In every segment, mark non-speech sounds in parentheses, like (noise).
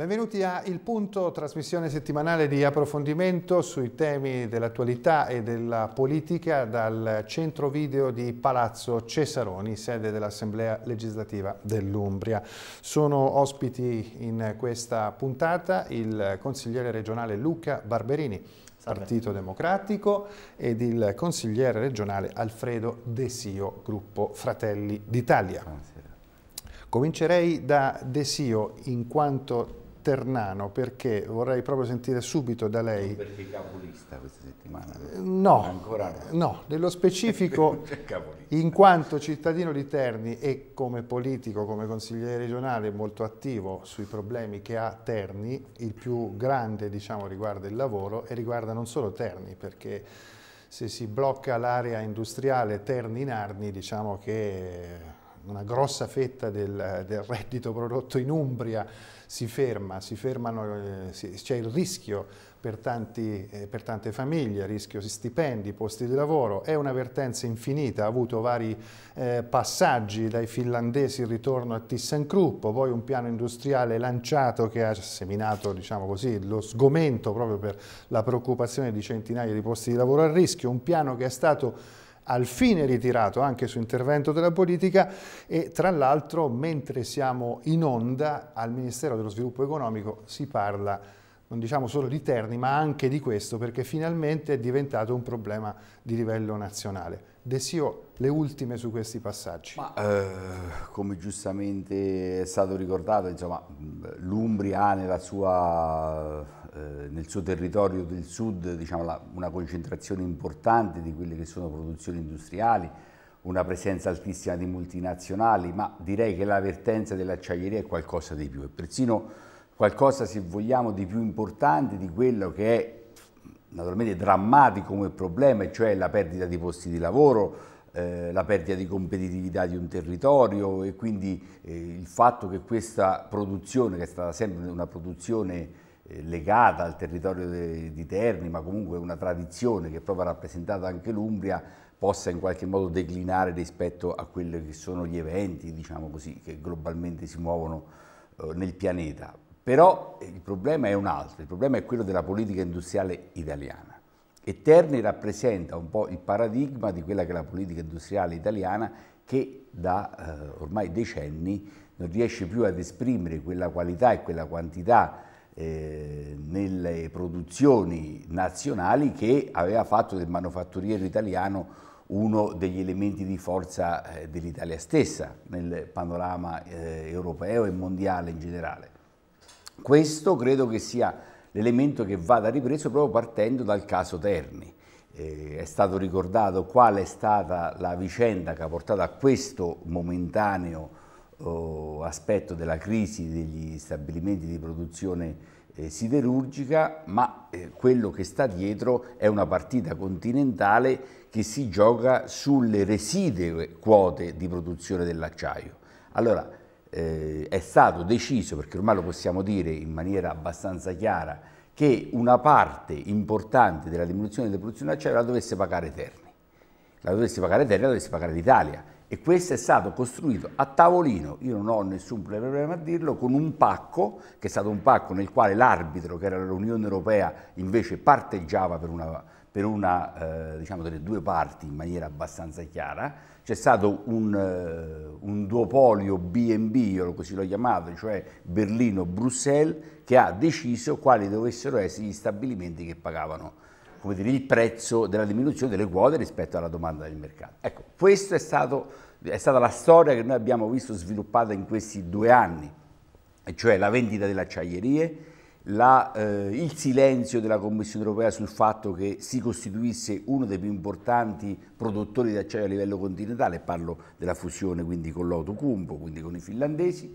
Benvenuti a Il Punto, trasmissione settimanale di approfondimento sui temi dell'attualità e della politica dal centro video di Palazzo Cesaroni, sede dell'Assemblea legislativa dell'Umbria. Sono ospiti in questa puntata il consigliere regionale Luca Barberini, Partito Democratico ed il consigliere regionale Alfredo Desio, gruppo Fratelli d'Italia. Comincerei da Desio in quanto Ternano perché vorrei proprio sentire subito da lei. Non perché è capolista questa settimana? No, no. no, nello specifico (laughs) in quanto cittadino di Terni e come politico, come consigliere regionale molto attivo sui problemi che ha Terni, il più grande diciamo, riguarda il lavoro e riguarda non solo Terni perché se si blocca l'area industriale Terni-Narni diciamo che una grossa fetta del, del, reddito prodotto in Umbria si ferma, si eh, c'è il rischio per, tanti, eh, per, tante famiglie, rischio di stipendi, posti di lavoro, è un'avvertenza infinita, ha avuto vari eh, passaggi dai finlandesi il ritorno a ThyssenKrupp, poi un piano industriale lanciato che ha seminato diciamo così, lo sgomento proprio per la preoccupazione di centinaia di posti di lavoro a rischio, un piano che è stato al fine ritirato anche su intervento della politica e tra l'altro mentre siamo in onda al Ministero dello Sviluppo Economico si parla non diciamo solo di Terni ma anche di questo perché finalmente è diventato un problema di livello nazionale. Desio, le ultime su questi passaggi. Ma, eh, come giustamente è stato ricordato, l'Umbria ha nella sua eh, nel suo territorio del sud diciamo, la, una concentrazione importante di quelle che sono produzioni industriali, una presenza altissima di multinazionali, ma direi che la vertenza dell'acciaieria è qualcosa di più, è persino qualcosa, se vogliamo, di più importante di quello che è naturalmente drammatico come problema, cioè la perdita di posti di lavoro, eh, la perdita di competitività di un territorio e quindi eh, il fatto che questa produzione, che è stata sempre una produzione eh, legata al territorio di Terni, ma comunque una tradizione che proprio ha rappresentato anche l'Umbria, possa in qualche modo declinare rispetto a quelli che sono gli eventi, diciamo così, che globalmente si muovono eh, nel pianeta. Però eh, il problema è un altro, il problema è quello della politica industriale italiana. E Terni rappresenta un po' il paradigma di quella che è la politica industriale italiana che da eh, ormai decenni non riesce più ad esprimere quella qualità e quella quantità eh, nelle produzioni nazionali che aveva fatto del manufatturiero italiano uno degli elementi di forza eh, dell'Italia stessa nel panorama eh, europeo e mondiale in generale. Questo credo che sia l'elemento che vada ripreso proprio partendo dal caso Terni. è stato ricordato qual è stata la vicenda che ha portato a questo momentaneo oh, aspetto della crisi degli stabilimenti di produzione eh, siderurgica, ma eh, quello che sta dietro è una partita continentale che si gioca sulle residue quote di produzione dell'acciaio. Allora, eh, è stato deciso, perché ormai lo possiamo dire in maniera abbastanza chiara, che una parte importante della diminuzione della produzione dell'acciaio la dovesse pagare Terni. La dovesse pagare Terni, la dovesse pagare l'Italia e questo è stato costruito a tavolino, io non ho nessun problema a dirlo, con un pacco, che è stato un pacco nel quale l'arbitro, che era l'Unione Europea, invece parteggiava per una, per una eh, diciamo, delle due parti in maniera abbastanza chiara, c'è stato un, eh, un duopolio B&B, così l'ho chiamato, cioè Berlino-Bruxelles, che ha deciso quali dovessero essere gli stabilimenti che pagavano dire, il prezzo della diminuzione delle quote rispetto alla domanda del mercato. Ecco, questa è, è, stata la storia che noi abbiamo visto sviluppata in questi due anni, cioè la vendita delle acciaierie, la, eh, il silenzio della Commissione europea sul fatto che si costituisse uno dei più importanti produttori di acciaio a livello continentale, parlo della fusione quindi con l'Auto quindi con i finlandesi,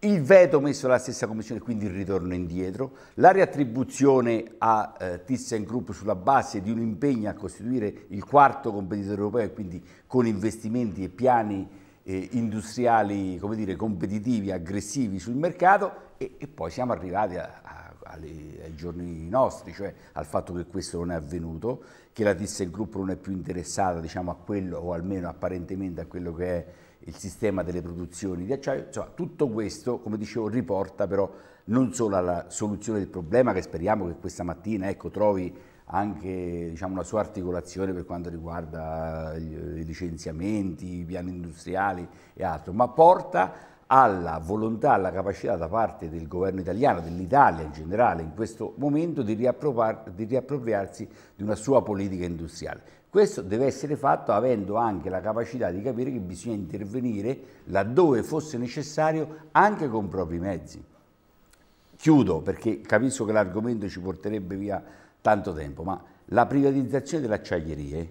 il veto messo dalla stessa Commissione, quindi il ritorno indietro, la riattribuzione a eh, ThyssenKrupp sulla base di un impegno a costituire il quarto competitore europeo quindi con investimenti e piani eh, industriali come dire, competitivi, aggressivi sul mercato e, e poi siamo arrivati a, a, alle, ai giorni nostri, cioè al fatto che questo non è avvenuto, che la ThyssenKrupp non è più interessata diciamo, a quello o almeno apparentemente a quello che è il sistema delle produzioni di acciaio, insomma tutto questo, come dicevo, riporta però non solo alla soluzione del problema che speriamo che questa mattina ecco, trovi anche diciamo, una sua articolazione per quanto riguarda i licenziamenti, i piani industriali e altro, ma porta alla volontà, alla capacità da parte del governo italiano, dell'Italia in generale in questo momento di, riappropar- di riappropriarsi di una sua politica industriale. Questo deve essere fatto avendo anche la capacità di capire che bisogna intervenire laddove fosse necessario anche con propri mezzi. Chiudo perché capisco che l'argomento ci porterebbe via tanto tempo, ma la privatizzazione delle acciaierie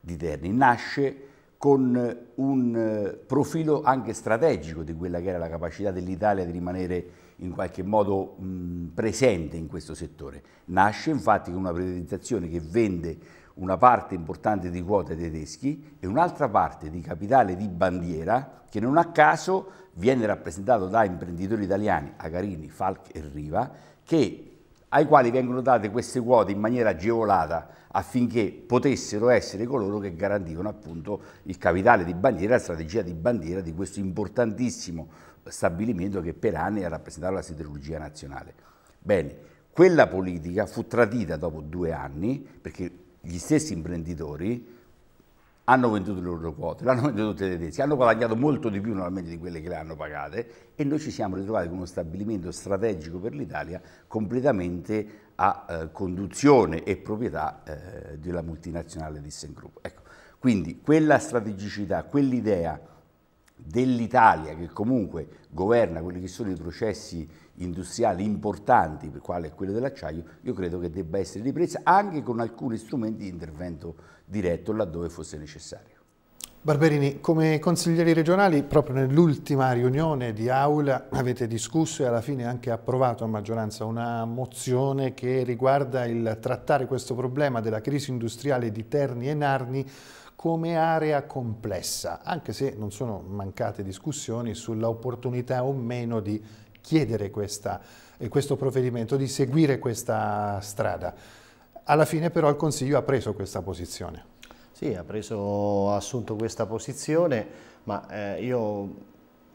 di Terni nasce con un eh, profilo anche strategico di quella che era la capacità dell'Italia di rimanere in qualche modo mh, presente in questo settore. Nasce infatti con una privatizzazione che vende una parte importante di quote tedeschi e un'altra parte di capitale di bandiera che non a caso viene rappresentato da imprenditori italiani, Agarini, Falk e Riva, che, ai quali vengono date queste quote in maniera agevolata affinché potessero essere coloro che garantivano appunto il capitale di bandiera, la strategia di bandiera di questo importantissimo stabilimento che per anni ha rappresentato la siderurgia nazionale. Bene, quella politica fu tradita dopo due anni, perché gli stessi imprenditori hanno venduto le loro quote, l'hanno venduto le tedeschi, hanno guadagnato molto di più normalmente di quelle che le hanno pagate e noi ci siamo ritrovati con uno stabilimento strategico per l'Italia completamente a eh, conduzione e proprietà eh, della multinazionale ThyssenKrupp. Ecco, quindi quella strategicità, quell'idea dell'Italia che comunque governa quelli che sono i processi industriali importanti, quale è quello dell'acciaio, io credo che debba essere ripresa anche con alcuni strumenti di intervento diretto laddove fosse necessario. Barberini, come consiglieri regionali proprio nell'ultima riunione di aula avete discusso e alla fine anche approvato a maggioranza una mozione che riguarda il trattare questo problema della crisi industriale di Terni e Narni come area complessa, anche se non sono mancate discussioni sull'opportunità o meno di chiedere questa, eh, questo provvedimento, di seguire questa strada. Alla fine però il Consiglio ha preso questa posizione. Sì, ha, preso, ha assunto questa posizione, ma eh, io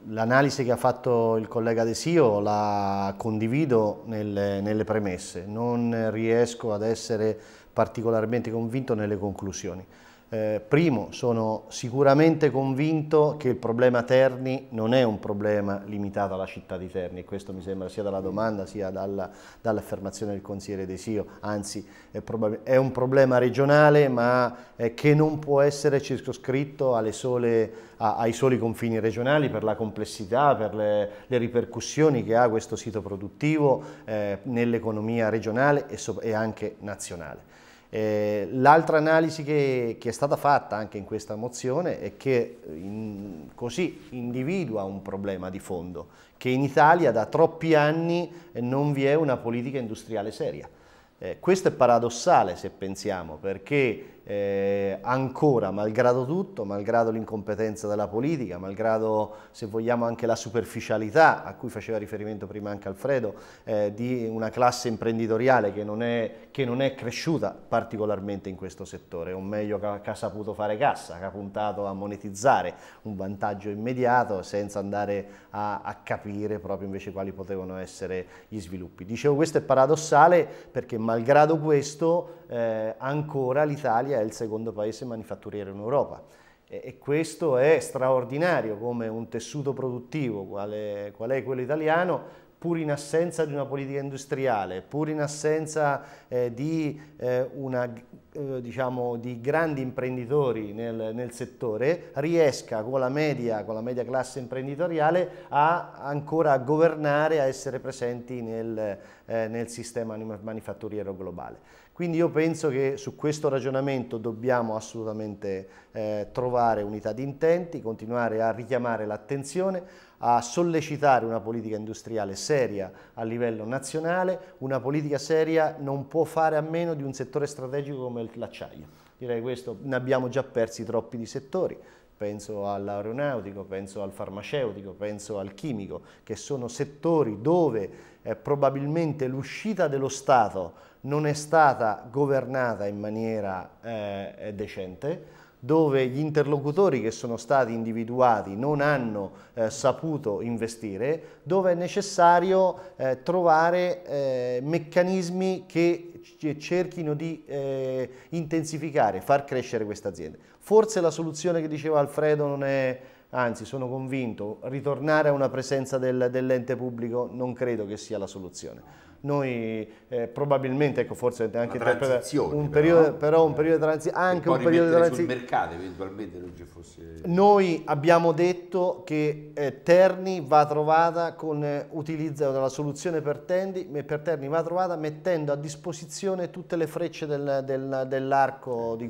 l'analisi che ha fatto il collega De Sio la condivido nelle, nelle premesse, non riesco ad essere particolarmente convinto nelle conclusioni. Eh, primo, sono sicuramente convinto che il problema Terni non è un problema limitato alla città di Terni, e questo mi sembra sia dalla domanda sia dall'affermazione del consigliere De Sio, anzi è, è, un problema regionale ma eh, che non può essere circoscritto sole, a, ai soli confini regionali per la complessità, per le, le ripercussioni che ha questo sito produttivo eh, nell'economia regionale e, so e anche nazionale. Eh, l'altra analisi che, che, è stata fatta anche in questa mozione è che in, così individua un problema di fondo, che in Italia da troppi anni non vi è una politica industriale seria. Eh, questo è paradossale se pensiamo, perché eh, ancora, malgrado tutto, malgrado l'incompetenza della politica, malgrado se vogliamo anche la superficialità a cui faceva riferimento prima anche Alfredo, eh, di una classe imprenditoriale che non, è, che non, è, cresciuta particolarmente in questo settore, o meglio che, ha saputo fare cassa, che ha puntato a monetizzare un vantaggio immediato senza andare a, a capire proprio invece quali potevano essere gli sviluppi. Dicevo questo è paradossale perché malgrado questo eh, ancora l'Italia è il secondo paese manifatturiero in Europa. E, e questo è straordinario come un tessuto produttivo, quale, qual è quello italiano, pur in assenza di una politica industriale, pur in assenza eh, di, eh, una, eh, diciamo, di, grandi imprenditori nel, nel settore, riesca con la, media, con la, media, classe imprenditoriale a ancora governare, a essere presenti nel, eh, nel sistema manifatturiero globale. Quindi io penso che su questo ragionamento dobbiamo assolutamente eh, trovare unità di intenti, continuare a richiamare l'attenzione, a sollecitare una politica industriale seria a livello nazionale. Una politica seria non può fare a meno di un settore strategico come l'acciaio. Direi questo, ne abbiamo già persi troppi di settori, penso all'aeronautico, penso al farmaceutico, penso al chimico, che sono settori dove eh, probabilmente l'uscita dello Stato non è stata governata in maniera eh, eh, decente, dove gli interlocutori che sono stati individuati non hanno eh, saputo investire, dove è necessario eh, trovare eh, meccanismi che cerchino di eh, intensificare, far crescere questa azienda. Forse la soluzione che diceva Alfredo non è, anzi sono convinto, ritornare a una presenza del, dell'ente pubblico non credo che sia la soluzione noi eh, probabilmente, ecco forse anche per, un periodo, però, un periodo di transizione, anche un periodo di transizione. sul mercato eventualmente non ci fosse... Noi abbiamo detto che eh, Terni va trovata con eh, utilizzo della soluzione per, tendi, per Terni va trovata mettendo a disposizione tutte le frecce del, del, dell'arco di, di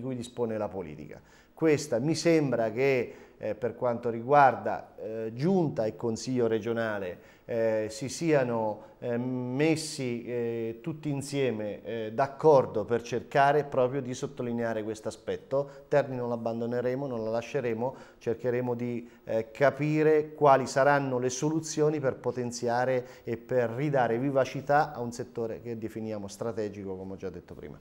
cui dispone la politica. Questa mi sembra che eh, per quanto riguarda eh, Giunta e Consiglio regionale eh, si siano eh, messi eh, tutti insieme eh, d'accordo per cercare proprio di sottolineare questo aspetto. Terni non l'abbandoneremo, non la lasceremo, cercheremo di eh, capire quali saranno le soluzioni per potenziare e per ridare vivacità a un settore che definiamo strategico, come ho già detto prima.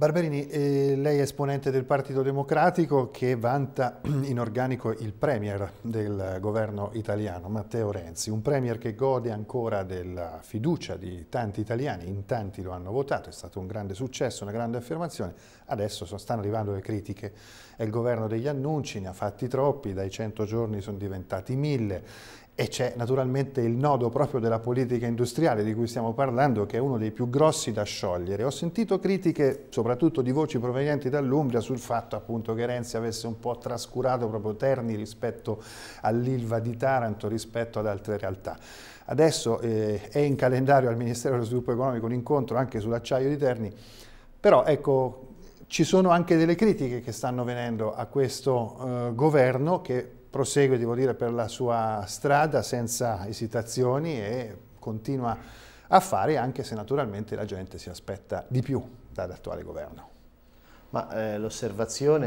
Barberini, eh, lei è esponente del Partito Democratico che vanta (clears throat) in organico il premier del governo italiano, Matteo Renzi, un premier che gode ancora della fiducia di tanti italiani, in tanti lo hanno votato, è stato un grande successo, una grande affermazione, adesso sono, stanno arrivando le critiche, è il governo degli annunci, ne ha fatti troppi, dai 100 giorni sono diventati 1000, e c'è naturalmente il nodo proprio della politica industriale di cui stiamo parlando, che è uno dei più grossi da sciogliere. Ho sentito critiche, soprattutto di voci provenienti dall'Umbria, sul fatto appunto, che Renzi avesse un po' trascurato proprio Terni rispetto all'Ilva di Taranto, rispetto ad altre realtà. Adesso eh, è in calendario al Ministero dello Sviluppo Economico un incontro anche sull'acciaio di Terni, però ecco, ci sono anche delle critiche che stanno venendo a questo eh, governo che prosegue, devo dire, per la sua strada senza esitazioni e continua a fare anche se naturalmente la gente si aspetta di più dall'attuale governo. Ma eh, l'osservazione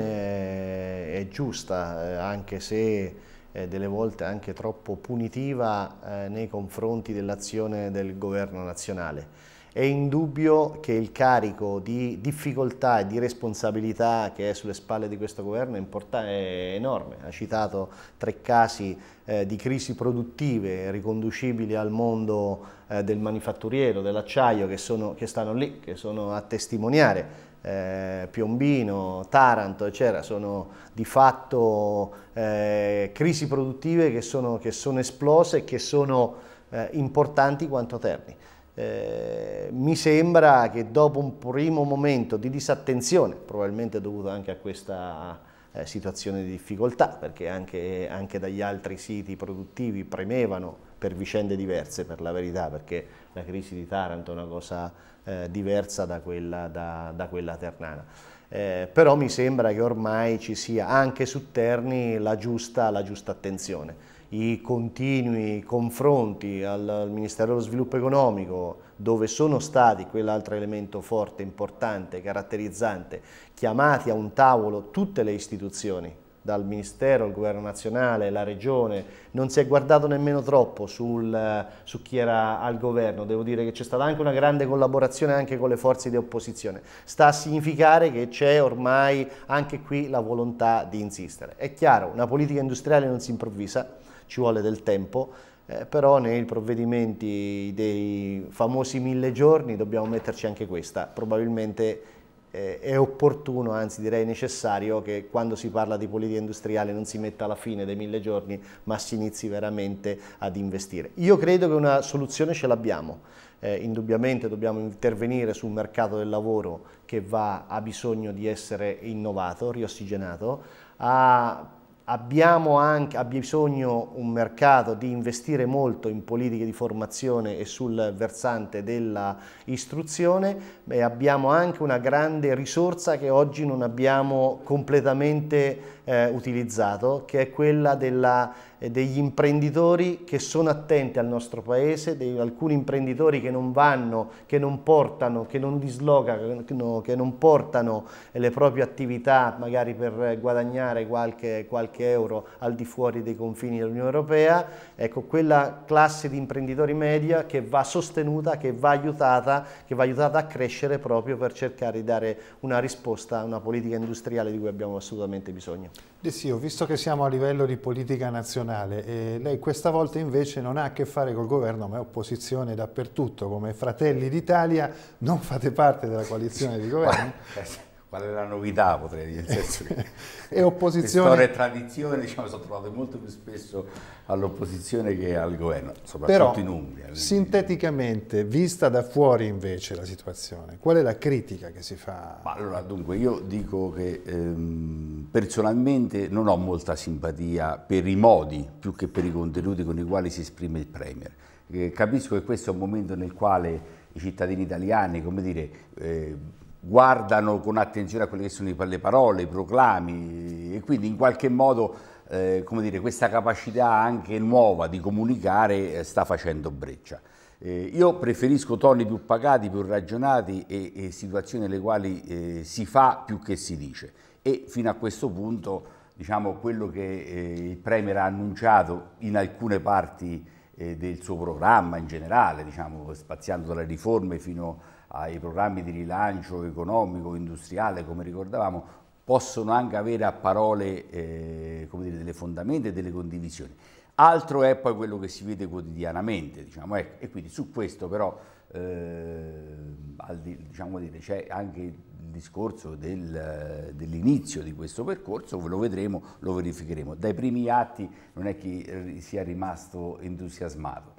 è giusta, eh, anche se eh, delle volte anche troppo punitiva eh, nei confronti dell'azione del governo nazionale. È indubbio che il carico di difficoltà e di responsabilità che è sulle spalle di questo governo è, è enorme. Ha citato tre casi eh, di crisi produttive riconducibili al mondo eh, del manifatturiero, dell'acciaio, che, che, stanno lì, che sono a testimoniare. Eh, Piombino, Taranto, eccetera, sono di fatto eh, crisi produttive che sono, che sono esplose e che sono eh, importanti quanto Terni. Eh, mi sembra che dopo un primo momento di disattenzione, probabilmente dovuto anche a questa eh, situazione di difficoltà, perché anche, anche, dagli altri siti produttivi premevano per vicende diverse, per la verità, perché la crisi di Taranto è una cosa eh, diversa da quella, da, da quella ternana. Eh, però mi sembra che ormai ci sia anche su Terni la giusta, la giusta attenzione i continui confronti al, Ministero dello Sviluppo Economico, dove sono stati quell'altro elemento forte, importante, caratterizzante, chiamati a un tavolo tutte le istituzioni, dal Ministero, il Governo Nazionale, la Regione, non si è guardato nemmeno troppo sul, eh, su chi era al governo, devo dire che c'è stata anche una grande collaborazione anche con le forze di opposizione, sta a significare che c'è ormai anche qui la volontà di insistere. È chiaro, una politica industriale non si improvvisa, ci vuole del tempo, eh, però nei provvedimenti dei famosi mille giorni dobbiamo metterci anche questa, probabilmente eh, è opportuno, anzi direi necessario, che quando si parla di politica industriale non si metta alla fine dei mille giorni, ma si inizi veramente ad investire. Io credo che una soluzione ce l'abbiamo. Eh, indubbiamente dobbiamo intervenire sul mercato del lavoro che va, ha bisogno di essere innovato, riossigenato, ha Abbiamo anche ha bisogno un mercato di investire molto in politiche di formazione e sul versante dell'istruzione e abbiamo anche una grande risorsa che oggi non abbiamo completamente eh, utilizzato che è quella della degli imprenditori che sono attenti al nostro paese, dei, alcuni imprenditori che non vanno, che non portano, che non dislocano, che non portano le proprie attività magari per guadagnare qualche, qualche euro al di fuori dei confini dell'Unione Europea, ecco quella classe di imprenditori media che va sostenuta, che va aiutata, che va aiutata a crescere proprio per cercare di dare una risposta a una politica industriale di cui abbiamo assolutamente bisogno. Dessio, visto che siamo a livello di politica nazionale, nazionale. E eh, lei questa volta invece non ha a che fare col governo, ma è opposizione dappertutto. Come Fratelli d'Italia non fate parte della coalizione di governo. (laughs) Eh, qual è la novità potrei dire, senso che (laughs) e opposizione... storia e tradizione diciamo, sono trovate molto più spesso all'opposizione che al governo, soprattutto Però, in Umbria. Quindi... Sinteticamente, vista da fuori invece la situazione, qual è la critica che si fa? Ma allora, dunque, io dico che ehm, personalmente non ho molta simpatia per i modi più che per i contenuti con i quali si esprime il Premier. Eh, capisco che questo è un momento nel quale i cittadini italiani, come dire, eh, guardano con attenzione a quelle che sono le parole, i proclami e quindi in qualche modo eh, dire, questa capacità anche nuova di comunicare eh, sta facendo breccia. Eh, io preferisco toni più pagati, più ragionati e, e situazioni nelle quali eh, si fa più che si dice e fino a questo punto diciamo, quello che eh, il Premier ha annunciato in alcune parti eh, del suo programma in generale, diciamo, spaziando dalle riforme fino a ai programmi di rilancio economico, industriale, come ricordavamo, possono anche avere a parole eh, dire, delle fondamenta e delle condivisioni. Altro è poi quello che si vede quotidianamente, diciamo, ecco. e quindi su questo però eh, diciamo c'è anche il discorso del, dell'inizio di questo percorso, lo vedremo, lo verificheremo. Dai primi atti non è che sia rimasto entusiasmato.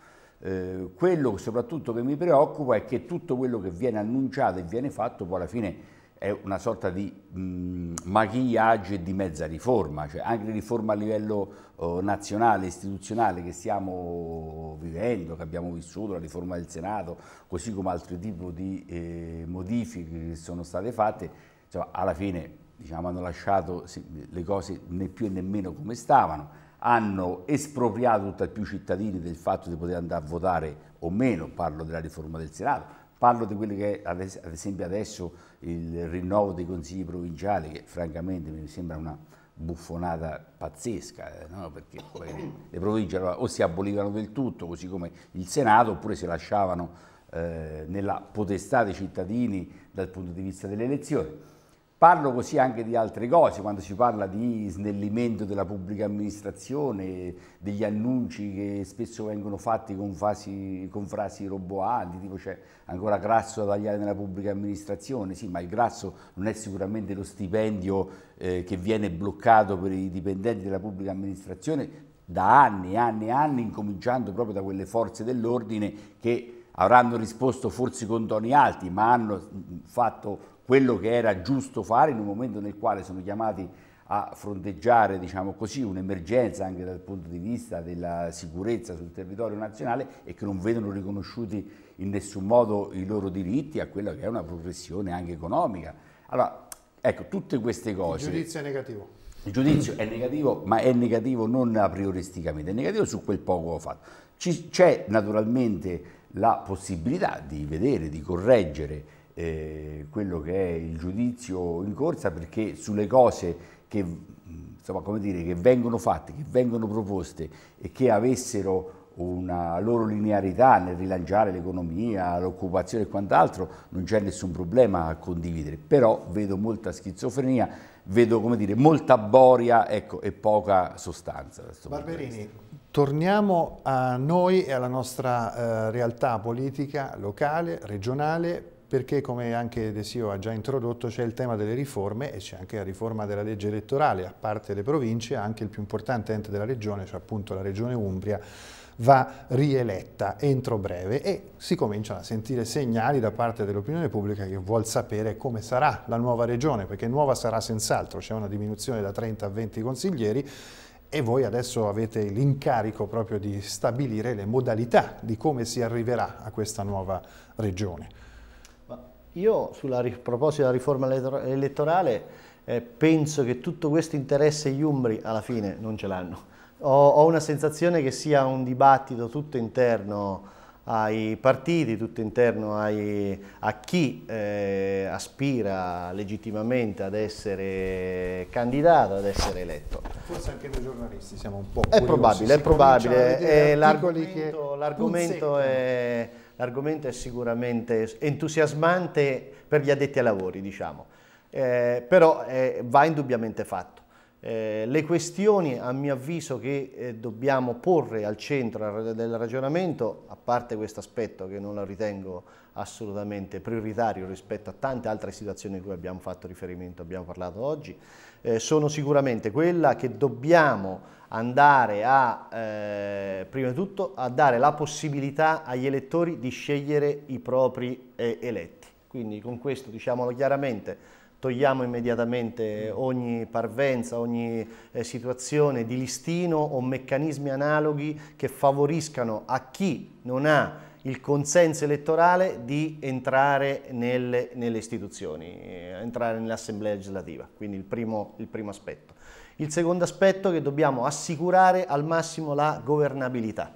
Eh, quello soprattutto che mi preoccupa è che tutto quello che viene annunciato e viene fatto poi alla fine è una sorta di mh, mm, maquillage e di mezza riforma, cioè anche la riforma a livello eh, nazionale, istituzionale che stiamo vivendo, che abbiamo vissuto, la riforma del Senato, così come altri tipi di eh, modifiche che sono state fatte, insomma, alla fine diciamo, hanno lasciato le cose né più né meno come stavano hanno espropriato tutti più i cittadini del fatto di poter andare a votare o meno, parlo della riforma del Senato, parlo di quello che è ad esempio adesso il rinnovo dei consigli provinciali che francamente mi sembra una buffonata pazzesca, eh, no? perché le province o si abolivano del tutto, così come il Senato, oppure si lasciavano eh, nella potestà dei cittadini dal punto di vista delle elezioni. Parlo così anche di altre cose, quando si parla di snellimento della pubblica amministrazione, degli annunci che spesso vengono fatti con, fasi, con frasi roboanti, tipo c'è ancora grasso da tagliare nella pubblica amministrazione, sì, ma il grasso non è sicuramente lo stipendio eh, che viene bloccato per i dipendenti della pubblica amministrazione da anni e anni e anni, incominciando proprio da quelle forze dell'ordine che avranno risposto forse con toni alti, ma hanno fatto quello che era giusto fare in un momento nel quale sono chiamati a fronteggiare diciamo un'emergenza anche dal punto di vista della sicurezza sul territorio nazionale e che non vedono riconosciuti in nessun modo i loro diritti a quella che è una progressione anche economica. Allora, ecco, tutte queste cose... Il giudizio è negativo. Il giudizio è negativo, ma è negativo non prioristicamente, è negativo su quel poco fatto. C'è naturalmente la possibilità di vedere, di correggere eh, quello che è il giudizio in corsa perché sulle cose che, mm, insomma, come dire, che vengono fatte, che vengono proposte e che avessero una loro linearità nel rilanciare l'economia, l'occupazione e quant'altro, non c'è nessun problema a condividere, però vedo molta schizofrenia, vedo come dire, molta boria ecco, e poca sostanza. Barberini, torniamo a noi e alla nostra eh, realtà politica locale, regionale, perché come anche De Sio ha già introdotto c'è il tema delle riforme e c'è anche la riforma della legge elettorale, a parte le province anche il più importante ente della regione, cioè appunto la regione Umbria, va rieletta entro breve e si cominciano a sentire segnali da parte dell'opinione pubblica che vuole sapere come sarà la nuova regione, perché nuova sarà senz'altro, c'è una diminuzione da 30 a 20 consiglieri e voi adesso avete l'incarico proprio di stabilire le modalità di come si arriverà a questa nuova regione. Io sulla a proposito della riforma elettorale eh, penso che tutto questo interesse gli umbri alla fine non ce l'hanno. Ho, ho, una sensazione che sia un dibattito tutto interno ai partiti, tutto interno ai, a chi eh, aspira legittimamente ad essere candidato, ad essere eletto. Forse anche noi giornalisti siamo un po' curiosi. È probabile, è probabile. Eh, l'argomento è l'argomento è sicuramente entusiasmante per gli addetti ai lavori, diciamo, eh, però eh, va indubbiamente fatto. Eh, le questioni, a mio avviso, che eh, dobbiamo porre al centro del ragionamento, a parte questo aspetto che non lo ritengo assolutamente prioritario rispetto a tante altre situazioni a cui abbiamo fatto riferimento, abbiamo parlato oggi, eh, sono sicuramente quella che dobbiamo andare a, eh, prima di tutto, a dare la possibilità agli elettori di scegliere i propri eh, eletti. Quindi con questo, diciamolo chiaramente, togliamo immediatamente ogni parvenza, ogni eh, situazione di listino o meccanismi analoghi che favoriscano a chi non ha il consenso elettorale di entrare nelle, nelle istituzioni, eh, entrare nell'assemblea legislativa, quindi il primo, il primo aspetto. Il secondo aspetto è che dobbiamo assicurare al massimo la governabilità.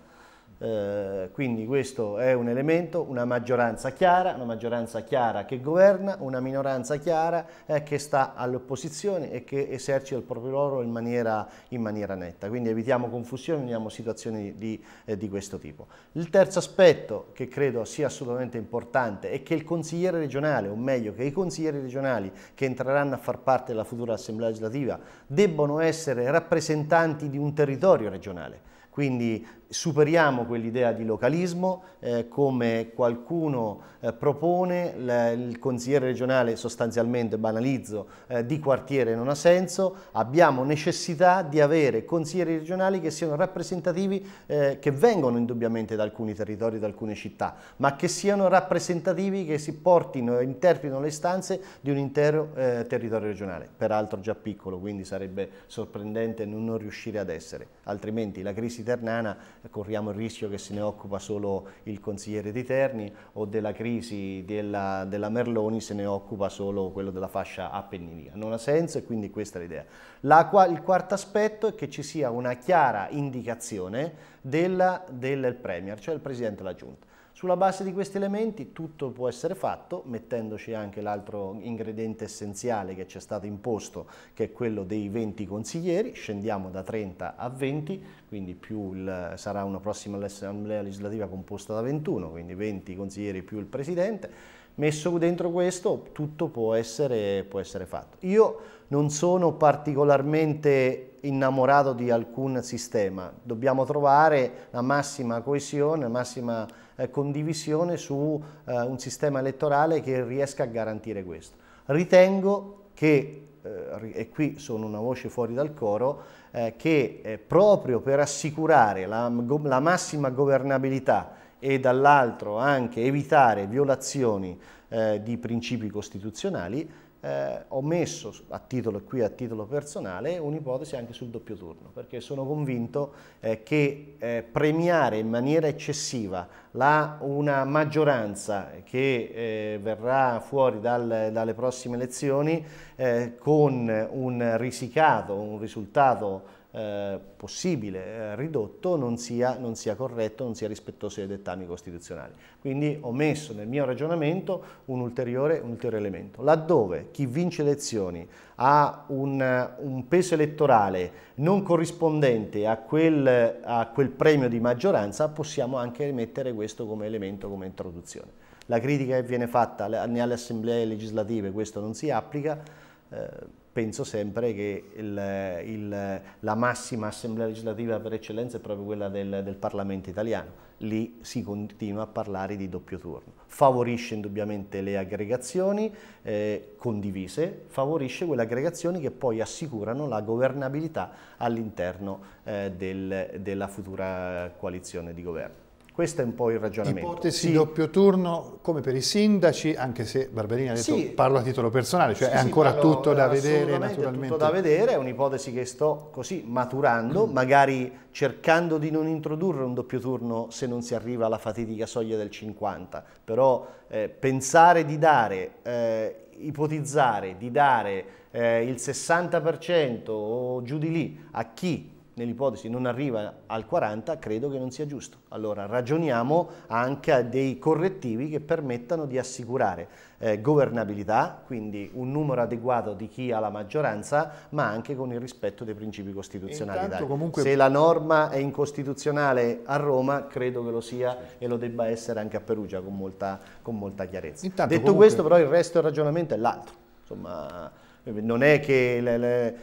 Eh, quindi questo è un elemento, una maggioranza chiara, una maggioranza chiara che governa, una minoranza chiara eh, che sta all'opposizione e che esercita il proprio ruolo in maniera, in maniera netta. Quindi evitiamo confusioni, evitiamo situazioni di, eh, di, questo tipo. Il terzo aspetto che credo sia assolutamente importante è che il consigliere regionale, o meglio che i consiglieri regionali che entreranno a far parte della futura assemblea legislativa, debbono essere rappresentanti di un territorio regionale quindi superiamo quell'idea di localismo, eh, come qualcuno eh, propone, l- il consigliere regionale sostanzialmente, banalizzo, eh, di quartiere non ha senso, abbiamo necessità di avere consiglieri regionali che siano rappresentativi, eh, che vengono indubbiamente da alcuni territori, da alcune città, ma che siano rappresentativi, che si portino e interpretino le istanze di un intero eh, territorio regionale, peraltro già piccolo, quindi sarebbe sorprendente non riuscire ad essere, altrimenti la crisi ternana corriamo il rischio che se ne occupa solo il consigliere di Terni o della crisi della, della Merloni se ne occupa solo quello della fascia appenninica. Non ha senso e quindi questa è l'idea. il quarto aspetto è che ci sia una chiara indicazione del, del Premier, cioè il Presidente della Giunta. Sulla base di questi elementi tutto può essere fatto, mettendoci anche l'altro ingrediente essenziale che ci è stato imposto, che è quello dei 20 consiglieri, scendiamo da 30 a 20, quindi più il, sarà una prossima assemblea legislativa composta da 21, quindi 20 consiglieri più il Presidente, messo dentro questo tutto può essere, può essere, fatto. Io non sono particolarmente innamorato di alcun sistema, dobbiamo trovare la massima coesione, la massima eh, condivisione su eh, un sistema elettorale che riesca a garantire questo. Ritengo che, eh, e qui sono una voce fuori dal coro, eh, che proprio per assicurare la, la massima governabilità e dall'altro anche evitare violazioni di principi costituzionali, eh, ho messo a titolo qui a titolo personale un'ipotesi anche sul doppio turno perché sono convinto eh, che eh, premiare in maniera eccessiva la, una maggioranza che eh, verrà fuori dal, dalle prossime elezioni eh, con un risicato, un risultato eh, possibile eh, ridotto non sia, non sia, corretto, non sia rispettoso dei dettami costituzionali. Quindi ho messo nel mio ragionamento un ulteriore, un ulteriore elemento. Laddove chi vince elezioni ha un, un peso elettorale non corrispondente a quel, a quel premio di maggioranza, possiamo anche mettere questo come elemento, come introduzione. La critica che viene fatta alle assemblee legislative, questo non si applica, eh, penso sempre che il, il, la massima assemblea legislativa per eccellenza è proprio quella del, del, Parlamento italiano. Lì si continua a parlare di doppio turno. Favorisce indubbiamente le aggregazioni eh, condivise, favorisce quelle aggregazioni che poi assicurano la governabilità all'interno eh, del, della futura coalizione di governo. Questo è un po' il ragionamento. Ipotesi sì. doppio turno come per i sindaci, anche se Barberini ha detto sì. parlo a titolo personale, cioè sì, è ancora parlo, tutto da vedere naturalmente. È tutto da vedere, è un'ipotesi che sto così maturando, mm. magari cercando di non introdurre un doppio turno se non si arriva alla fatidica soglia del 50, però eh, pensare di dare, eh, ipotizzare di dare eh, il 60% o giù di lì a chi nell'ipotesi non arriva al 40, credo che non sia giusto. Allora ragioniamo anche a dei correttivi che permettano di assicurare eh, governabilità, quindi un numero adeguato di chi ha la maggioranza, ma anche con il rispetto dei principi costituzionali. Comunque... Se la norma è incostituzionale a Roma, credo che lo sia e lo debba essere anche a Perugia con molta, con molta chiarezza. Intanto, Detto comunque... questo però il resto del ragionamento è l'altro. Insomma, non è che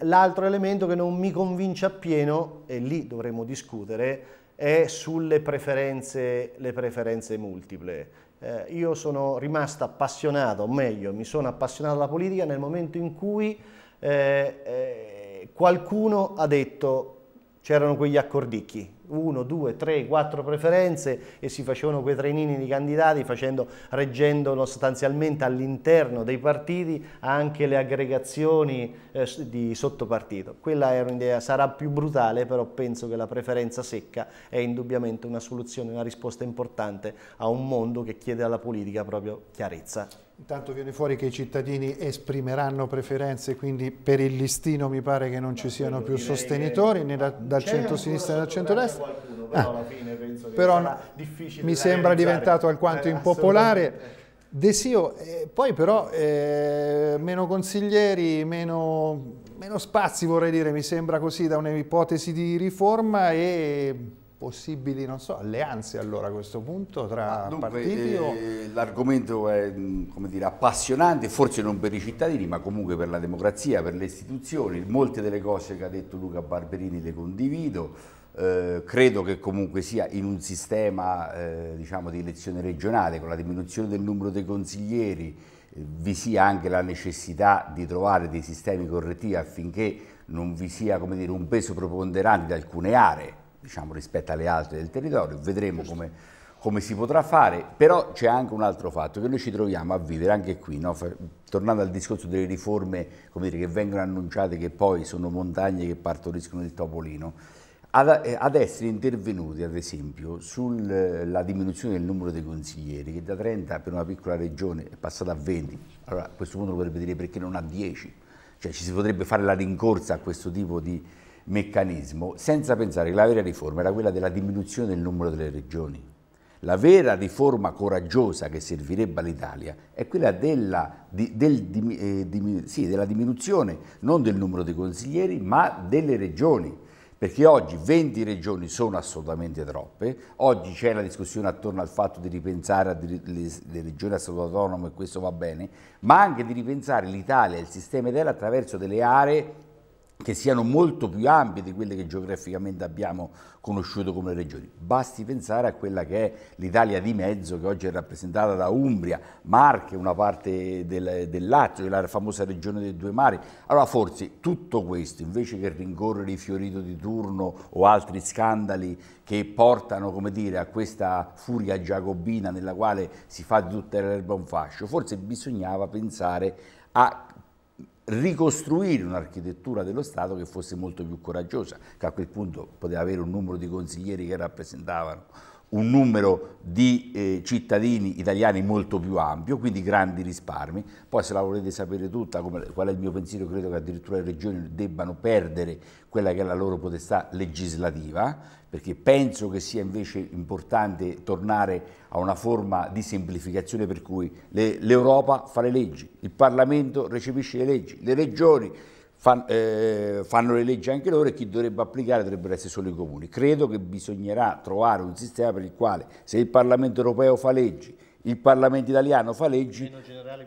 l'altro elemento che non mi convince appieno, e lì dovremo discutere, è sulle preferenze, preferenze multiple. Eh, io sono rimasto appassionato, o meglio, mi sono appassionato alla politica nel momento in cui eh, eh, qualcuno ha detto c'erano quegli accordicchi, 1, due, tre, quattro preferenze e si facevano quei trenini di candidati facendo, reggendolo sostanzialmente all'interno dei partiti anche le aggregazioni eh, di sottopartito. Quella era un'idea, sarà più brutale, però penso che la preferenza secca è indubbiamente una soluzione, una risposta importante a un mondo che chiede alla politica proprio chiarezza. Intanto viene fuori che i cittadini esprimeranno preferenze, quindi per il listino mi pare che non no, ci siano più sostenitori né da, dal centro-sinistra né dal centro-destra. Qualcuno, però ah, alla fine penso che però sarà difficile mi sembra diventato alquanto eh, impopolare. Desio, eh, poi però eh, meno consiglieri, meno, meno spazi vorrei dire, mi sembra così da un'ipotesi di riforma e possibili so, alleanze allora a questo punto tra dunque, partiti? Eh, o... L'argomento è mm, dire, appassionante, forse non per i cittadini ma comunque per la democrazia, per le istituzioni. Molte delle cose che ha detto Luca Barberini le condivido. Eh, credo che comunque sia in un sistema eh, diciamo, di elezione regionale con la diminuzione del numero dei consiglieri eh, vi sia anche la necessità di trovare dei sistemi correttivi affinché non vi sia dire, un peso preponderante di alcune aree diciamo, rispetto alle altre del territorio, vedremo come, come, si potrà fare, però c'è anche un altro fatto che noi ci troviamo a vivere anche qui, no? tornando al discorso delle riforme dire, che vengono annunciate che poi sono montagne che partoriscono il topolino, ad, ad essere intervenuti ad esempio sulla diminuzione del numero dei consiglieri che da 30 per una piccola regione è passata a 20, allora a questo punto lo potrebbe dire perché non a 10, cioè ci si potrebbe fare la rincorsa a questo tipo di meccanismo senza pensare che la vera riforma era quella della diminuzione del numero delle regioni. La vera riforma coraggiosa che servirebbe all'Italia è quella della, di, del, di, eh, di, sì, della diminuzione non del numero dei consiglieri ma delle regioni perché oggi 20 regioni sono assolutamente troppe, oggi c'è la discussione attorno al fatto di ripensare le regioni a stato autonomo e questo va bene, ma anche di ripensare l'Italia e il sistema Italia attraverso delle aree che siano molto più ampie di quelle che geograficamente abbiamo conosciuto come regioni. Basti pensare a quella che è l'Italia di mezzo, che oggi è rappresentata da Umbria, Marche, una parte del, del Lazio, la famosa regione dei due mari. Allora forse tutto questo, invece che rincorrere i fiorito di turno o altri scandali che portano dire, a questa furia giacobina nella quale si fa di tutta l'erba un fascio, forse bisognava pensare a ricostruire un'architettura dello Stato che fosse molto più coraggiosa, che a quel punto poteva avere un numero di consiglieri che rappresentavano un numero di eh, cittadini italiani molto più ampio, quindi grandi risparmi. Poi se la volete sapere tutta, come, qual è il mio pensiero, credo che addirittura le regioni debbano perdere quella che è la loro potestà legislativa, perché penso che sia invece importante tornare a una forma di semplificazione per cui l'Europa fa le leggi, il Parlamento recepisce le leggi, le regioni Fan, eh, fanno le leggi anche loro e chi dovrebbe applicare dovrebbero essere solo i comuni. Credo che bisognerà trovare un sistema per il quale se il Parlamento europeo fa leggi, il Parlamento italiano fa leggi,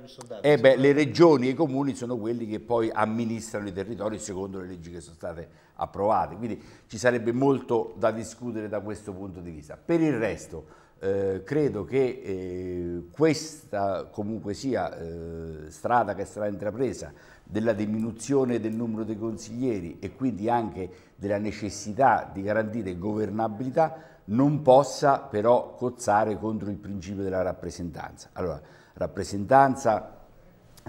soldato, eh beh, le regioni e i comuni sono quelli che poi amministrano i territori secondo le leggi che sono state approvate. Quindi ci sarebbe molto da discutere da questo punto di vista. Per il resto eh, credo che eh, questa comunque sia eh, strada che sarà intrapresa della diminuzione del numero dei consiglieri e quindi anche della necessità di garantire governabilità non possa però cozzare contro il principio della rappresentanza. Allora, rappresentanza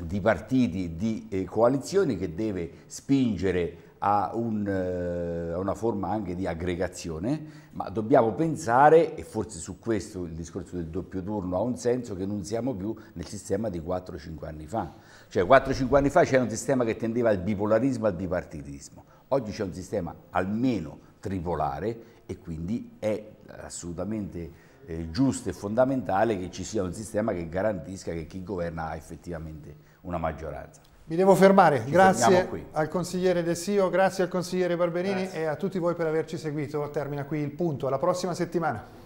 di partiti, di eh, coalizioni che deve spingere a, un, eh, a, una forma anche di aggregazione, ma dobbiamo pensare, e forse su questo il discorso del doppio turno ha un senso, che non siamo più nel sistema di 4-5 anni fa. Cioè 4-5 anni fa c'era un sistema che tendeva al bipolarismo, al bipartitismo. Oggi c'è un sistema almeno tripolare e quindi è assolutamente eh, giusto e fondamentale che ci sia un sistema che garantisca che chi governa ha effettivamente una maggioranza. Mi devo fermare, Ci grazie al consigliere De Sio, grazie al consigliere Barberini grazie. e a tutti voi per averci seguito. Termina qui il punto, alla prossima settimana.